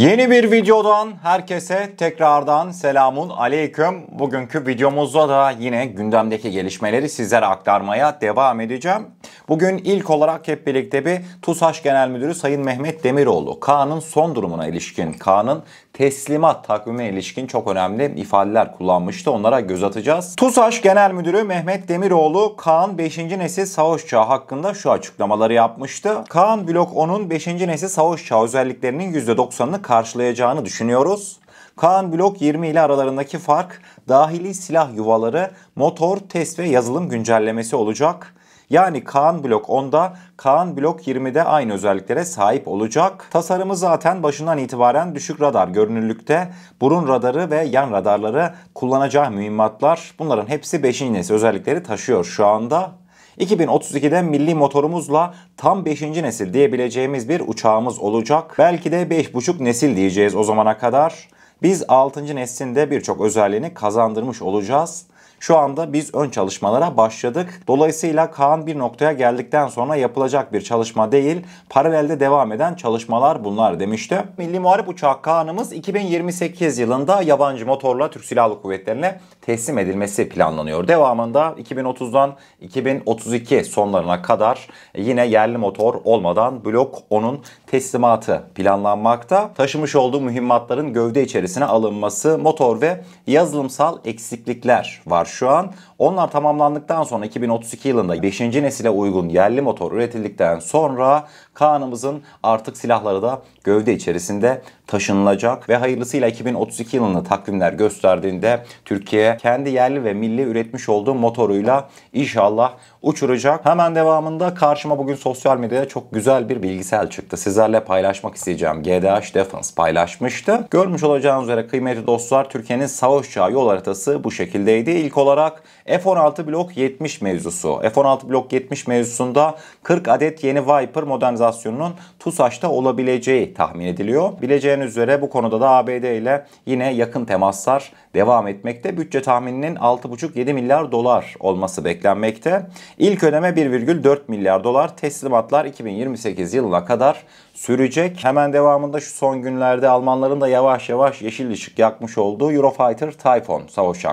Yeni bir videodan herkese tekrardan selamun aleyküm. Bugünkü videomuzda da yine gündemdeki gelişmeleri sizlere aktarmaya devam edeceğim. Bugün ilk olarak hep birlikte bir TUSAŞ Genel Müdürü Sayın Mehmet Demiroğlu, Kaan'ın son durumuna ilişkin, Kaan'ın teslimat takvimine ilişkin çok önemli ifadeler kullanmıştı. Onlara göz atacağız. TUSAŞ Genel Müdürü Mehmet Demiroğlu Kaan 5. nesil savaş çağı hakkında şu açıklamaları yapmıştı. Kaan Blok 10'un 5. nesil savaş çağı özelliklerinin %90'ını karşılayacağını düşünüyoruz. Kaan Blok 20 ile aralarındaki fark dahili silah yuvaları, motor, test ve yazılım güncellemesi olacak. Yani Kaan blok 10'da, Kaan blok 20'de aynı özelliklere sahip olacak. Tasarımı zaten başından itibaren düşük radar görünürlükte, burun radarı ve yan radarları kullanacağı mühimmatlar bunların hepsi 5. nesil özellikleri taşıyor şu anda 2032'de milli motorumuzla tam 5. nesil diyebileceğimiz bir uçağımız olacak. Belki de 5,5 nesil diyeceğiz o zamana kadar. Biz 6. neslinde birçok özelliğini kazandırmış olacağız. Şu anda biz ön çalışmalara başladık. Dolayısıyla Kaan bir noktaya geldikten sonra yapılacak bir çalışma değil, paralelde devam eden çalışmalar bunlar demişti. Milli Muharip Uçağı Kaan'ımız 2028 yılında yabancı motorla Türk Silahlı Kuvvetleri'ne teslim edilmesi planlanıyor. Devamında 2030'dan 2032 sonlarına kadar yine yerli motor olmadan blok 10'un teslimatı planlanmakta. Taşımış olduğu mühimmatların gövde içerisine alınması, motor ve yazılımsal eksiklikler var şu an. Onlar tamamlandıktan sonra 2032 yılında 5. nesile uygun yerli motor üretildikten sonra Kaan'ımızın artık silahları da gövde içerisinde taşınılacak ve hayırlısıyla 2032 yılında takvimler gösterdiğinde Türkiye kendi yerli ve milli üretmiş olduğu motoruyla inşallah uçuracak. Hemen devamında karşıma bugün sosyal medyada çok güzel bir bilgisel çıktı. Sizlerle paylaşmak isteyeceğim. GDH Defense paylaşmıştı. Görmüş olacağınız üzere kıymetli dostlar Türkiye'nin savaş çağı yol haritası bu şekildeydi. İlk olarak F-16 Blok 70 mevzusu. F-16 Blok 70 mevzusunda 40 adet yeni Viper modernizasyonunun TUSAŞ'ta olabileceği tahmin ediliyor. Bileceğiniz üzere bu konuda da ABD ile yine yakın temaslar devam etmekte. Bütçe tahmininin 6,5-7 milyar dolar olması beklenmekte. İlk ödeme 1,4 milyar dolar. Teslimatlar 2028 yılına kadar sürecek. Hemen devamında şu son günlerde Almanların da yavaş yavaş yeşil ışık yakmış olduğu Eurofighter Typhoon savaş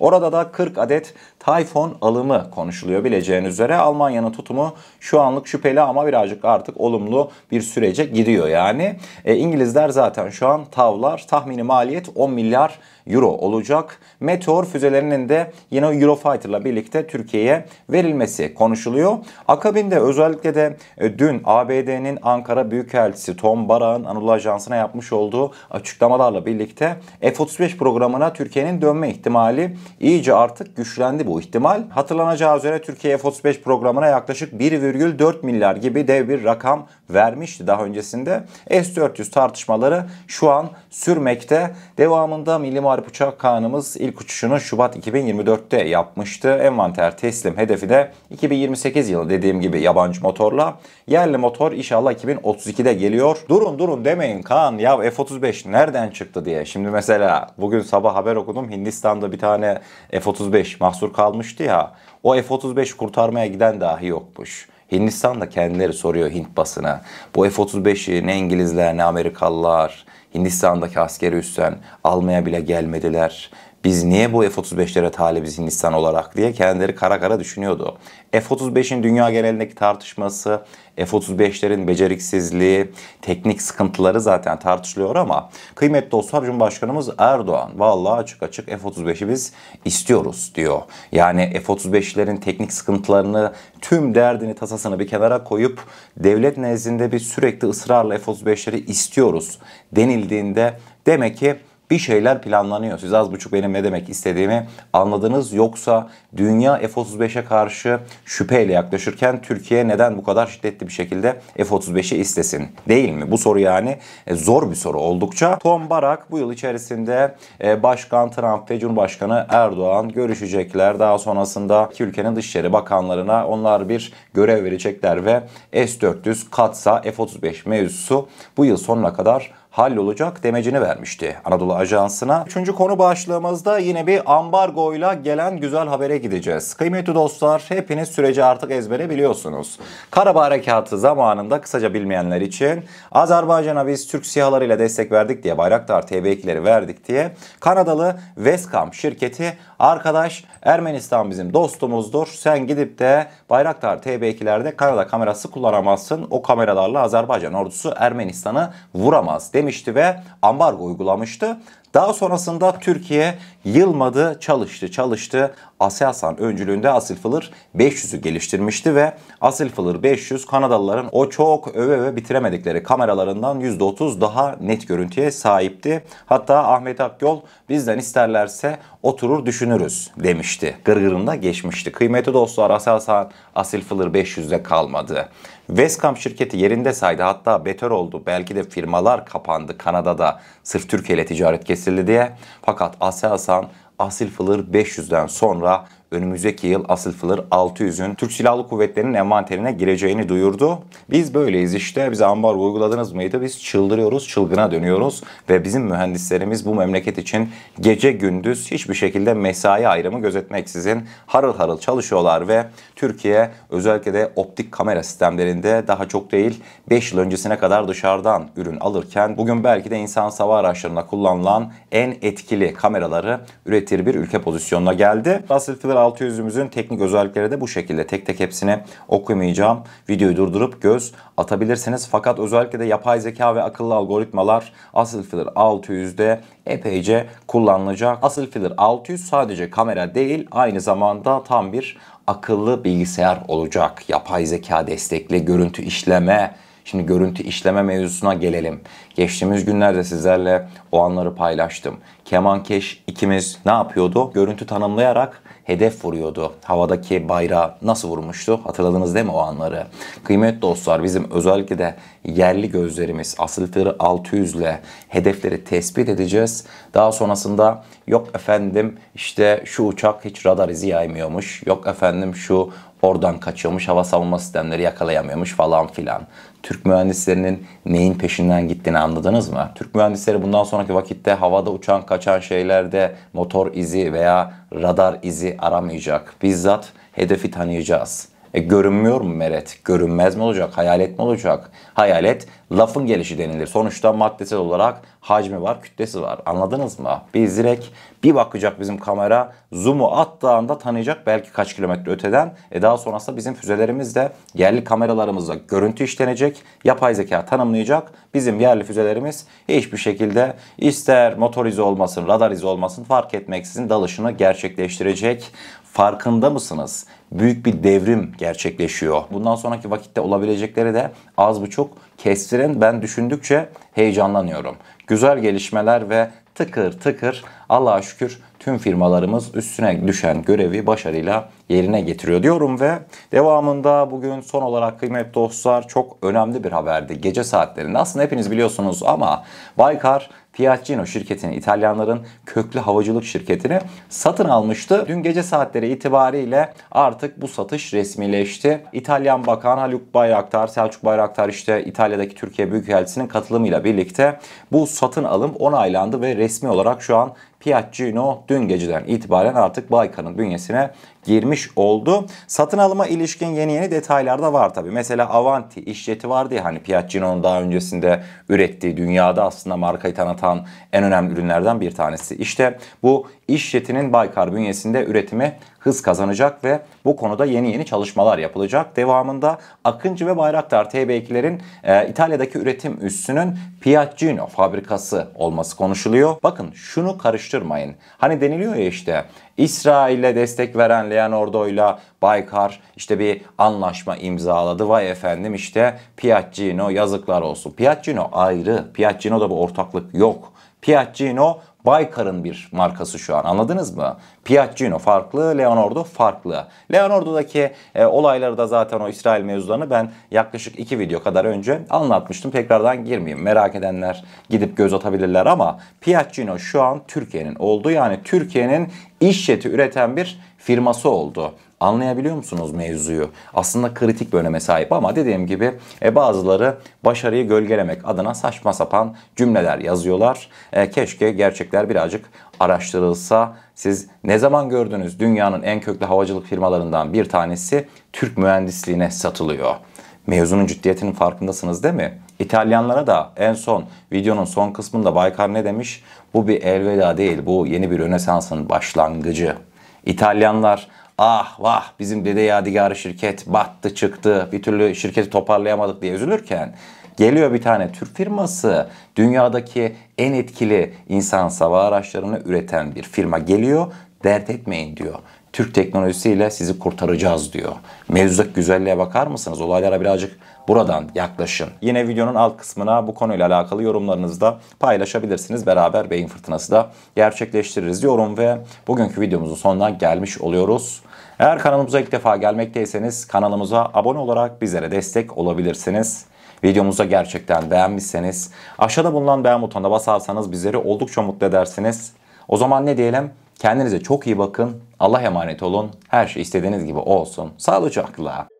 Orada da 40 adet adet Tayfon alımı konuşuluyor bileceğiniz üzere. Almanya'nın tutumu şu anlık şüpheli ama birazcık artık olumlu bir sürece gidiyor yani. E, İngilizler zaten şu an tavlar tahmini maliyet 10 milyar euro olacak. Meteor füzelerinin de yine Eurofighter'la birlikte Türkiye'ye verilmesi konuşuluyor. Akabinde özellikle de e, dün ABD'nin Ankara Büyükelçisi Tom Barak'ın Anadolu Ajansı'na yapmış olduğu açıklamalarla birlikte F-35 programına Türkiye'nin dönme ihtimali iyice artık güçlendi bu ihtimal. Hatırlanacağı üzere Türkiye F-35 programına yaklaşık 1,4 milyar gibi dev bir rakam vermişti daha öncesinde. S-400 tartışmaları şu an sürmekte. Devamında Milli Muharip Uçak Kağan'ımız ilk uçuşunu Şubat 2024'te yapmıştı. Envanter teslim hedefi de 2028 yılı dediğim gibi yabancı motorla. Yerli motor inşallah 2032'de geliyor. Durun durun demeyin Kaan ya F-35 nereden çıktı diye. Şimdi mesela bugün sabah haber okudum Hindistan'da bir tane F-35 mahsur kalmıştı ya o F-35 kurtarmaya giden dahi yokmuş. Hindistan da kendileri soruyor Hint basına. Bu F-35'i ne İngilizler ne Amerikalılar Hindistan'daki askeri üstten almaya bile gelmediler. Biz niye bu F-35'lere talibiz Hindistan olarak diye kendileri kara kara düşünüyordu. F-35'in dünya genelindeki tartışması, F-35'lerin beceriksizliği, teknik sıkıntıları zaten tartışılıyor ama kıymetli dostlar Cumhurbaşkanımız Erdoğan vallahi açık açık F-35'i biz istiyoruz diyor. Yani F-35'lerin teknik sıkıntılarını tüm derdini tasasını bir kenara koyup devlet nezdinde bir sürekli ısrarla F-35'leri istiyoruz denildiğinde demek ki bir şeyler planlanıyor. Siz az buçuk benim ne demek istediğimi anladınız. Yoksa dünya F-35'e karşı şüpheyle yaklaşırken Türkiye neden bu kadar şiddetli bir şekilde F-35'i istesin? Değil mi? Bu soru yani e, zor bir soru oldukça. Tom Barak bu yıl içerisinde e, Başkan Trump ve Cumhurbaşkanı Erdoğan görüşecekler. Daha sonrasında iki ülkenin dışişleri bakanlarına onlar bir görev verecekler ve S-400 katsa F-35 mevzusu bu yıl sonuna kadar hallolacak demecini vermişti Anadolu Ajansı'na. Üçüncü konu başlığımızda yine bir ambargoyla gelen güzel habere gideceğiz. Kıymetli dostlar hepiniz süreci artık ezbere biliyorsunuz. Karabağ Harekatı zamanında kısaca bilmeyenler için Azerbaycan'a biz Türk siyahlarıyla destek verdik diye Bayraktar tb verdik diye Kanadalı Vescam şirketi arkadaş Ermenistan bizim dostumuzdur. Sen gidip de Bayraktar TB2'lerde Kanada kamerası kullanamazsın. O kameralarla Azerbaycan ordusu Ermenistan'ı vuramaz demiş demişti ve ambargo uygulamıştı. Daha sonrasında Türkiye yılmadı, çalıştı, çalıştı. Aselsan öncülüğünde Asilfılır 500'ü geliştirmişti ve Asilfılır 500 Kanadalıların o çok öve öve bitiremedikleri kameralarından %30 daha net görüntüye sahipti. Hatta Ahmet Akyol bizden isterlerse oturur düşünürüz demişti. Gırgırında geçmişti. Kıymetli dostlar Aselsan Asilfılır 500'de kalmadı. Westcom şirketi yerinde saydı hatta beter oldu. Belki de firmalar kapandı Kanada'da Sırf Türkiye ile ticaret kesildi diye. Fakat Asya Hasan Asil Fılır 500'den sonra önümüzdeki yıl asıl fılır 600'ün Türk Silahlı Kuvvetleri'nin envanterine gireceğini duyurdu. Biz böyleyiz işte. Bize ambar uyguladınız mıydı? Biz çıldırıyoruz, çılgına dönüyoruz ve bizim mühendislerimiz bu memleket için gece gündüz hiçbir şekilde mesai ayrımı gözetmeksizin harıl harıl çalışıyorlar ve Türkiye özellikle de optik kamera sistemlerinde daha çok değil 5 yıl öncesine kadar dışarıdan ürün alırken bugün belki de insan sava araçlarına kullanılan en etkili kameraları üretir bir ülke pozisyonuna geldi. Russell Filler 600'ümüzün teknik özellikleri de bu şekilde. Tek tek hepsini okumayacağım. Videoyu durdurup göz atabilirsiniz. Fakat özellikle de yapay zeka ve akıllı algoritmalar asıl filler 600'de epeyce kullanılacak. Asıl filler 600 sadece kamera değil aynı zamanda tam bir akıllı bilgisayar olacak. Yapay zeka destekli görüntü işleme Şimdi görüntü işleme mevzusuna gelelim. Geçtiğimiz günlerde sizlerle o anları paylaştım. Kemankeş ikimiz ne yapıyordu? Görüntü tanımlayarak hedef vuruyordu. Havadaki bayrağı nasıl vurmuştu? Hatırladınız değil mi o anları? Kıymetli dostlar bizim özellikle de yerli gözlerimiz asıltırı 600 ile hedefleri tespit edeceğiz. Daha sonrasında yok efendim işte şu uçak hiç radar izi yaymıyormuş. Yok efendim şu oradan kaçıyormuş hava savunma sistemleri yakalayamıyormuş falan filan. Türk mühendislerinin neyin peşinden gittiğini anladınız mı? Türk mühendisleri bundan sonraki vakitte havada uçan kaçan şeylerde motor izi veya radar izi aramayacak. Bizzat hedefi tanıyacağız. E, görünmüyor mu meret? Görünmez mi olacak? Hayalet mi olacak? Hayalet lafın gelişi denilir. Sonuçta maddesel olarak hacmi var, kütlesi var. Anladınız mı? Biz direkt bir bakacak bizim kamera zoom'u attığında tanıyacak belki kaç kilometre öteden. E daha sonrasında bizim füzelerimiz de yerli kameralarımızla görüntü işlenecek, yapay zeka tanımlayacak. Bizim yerli füzelerimiz hiçbir şekilde ister motorize olmasın, radar izi olmasın fark etmeksizin dalışını gerçekleştirecek. Farkında mısınız? Büyük bir devrim gerçekleşiyor. Bundan sonraki vakitte olabilecekleri de az buçuk kestirin. Ben düşündükçe heyecanlanıyorum. Güzel gelişmeler ve tıkır tıkır Allah'a şükür tüm firmalarımız üstüne düşen görevi başarıyla yerine getiriyor diyorum ve devamında bugün son olarak kıymetli dostlar çok önemli bir haberdi. Gece saatlerinde aslında hepiniz biliyorsunuz ama Baykar Fiatcino şirketini, İtalyanların köklü havacılık şirketini satın almıştı. Dün gece saatleri itibariyle artık bu satış resmileşti. İtalyan Bakan Haluk Bayraktar, Selçuk Bayraktar işte İtalya'daki Türkiye Büyükelçisi'nin katılımıyla birlikte bu satın alım onaylandı ve resmi olarak şu an Piaggino dün geceden itibaren artık Baykan'ın bünyesine girmiş oldu. Satın alıma ilişkin yeni yeni detaylar da var tabii. Mesela Avanti işleti vardı ya hani Piaggino'nun daha öncesinde ürettiği dünyada aslında markayı tanıtan en önemli ürünlerden bir tanesi. İşte bu işletinin Baykar bünyesinde üretimi hız kazanacak ve bu konuda yeni yeni çalışmalar yapılacak. Devamında Akıncı ve Bayraktar TB2'lerin e, İtalya'daki üretim üssünün Piaggino fabrikası olması konuşuluyor. Bakın şunu karıştırmayın. Hani deniliyor ya işte İsrail'e destek veren Leonardo'yla Baykar işte bir anlaşma imzaladı. Vay efendim işte Piaggino yazıklar olsun. Piaggino ayrı. Piaggino'da bu ortaklık yok. Piaggino Baykar'ın bir markası şu an anladınız mı? Piaggino farklı, Leonardo farklı. Leonardo'daki e, olayları da zaten o İsrail mevzularını ben yaklaşık iki video kadar önce anlatmıştım. Tekrardan girmeyeyim. Merak edenler gidip göz atabilirler ama Piaggio şu an Türkiye'nin oldu. Yani Türkiye'nin iş yeti üreten bir firması oldu. Anlayabiliyor musunuz mevzuyu? Aslında kritik bir öneme sahip ama dediğim gibi e, bazıları başarıyı gölgelemek adına saçma sapan cümleler yazıyorlar. E, keşke gerçekler birazcık araştırılsa. Siz ne zaman gördünüz dünyanın en köklü havacılık firmalarından bir tanesi Türk mühendisliğine satılıyor. Mevzunun ciddiyetinin farkındasınız değil mi? İtalyanlara da en son videonun son kısmında Baykar ne demiş? Bu bir elveda değil, bu yeni bir rönesansın başlangıcı. İtalyanlar ah vah bizim dede yadigarı şirket battı çıktı bir türlü şirketi toparlayamadık diye üzülürken geliyor bir tane Türk firması dünyadaki en etkili insan sava araçlarını üreten bir firma geliyor dert etmeyin diyor. Türk teknolojisiyle sizi kurtaracağız diyor. Mevzudaki güzelliğe bakar mısınız? Olaylara birazcık buradan yaklaşın. Yine videonun alt kısmına bu konuyla alakalı yorumlarınızı da paylaşabilirsiniz. Beraber beyin fırtınası da gerçekleştiririz diyorum ve bugünkü videomuzun sonuna gelmiş oluyoruz. Eğer kanalımıza ilk defa gelmekteyseniz kanalımıza abone olarak bizlere destek olabilirsiniz. Videomuza gerçekten beğenmişseniz aşağıda bulunan beğen butonuna basarsanız bizleri oldukça mutlu edersiniz. O zaman ne diyelim? Kendinize çok iyi bakın. Allah emanet olun. Her şey istediğiniz gibi olsun. Sağlıcakla.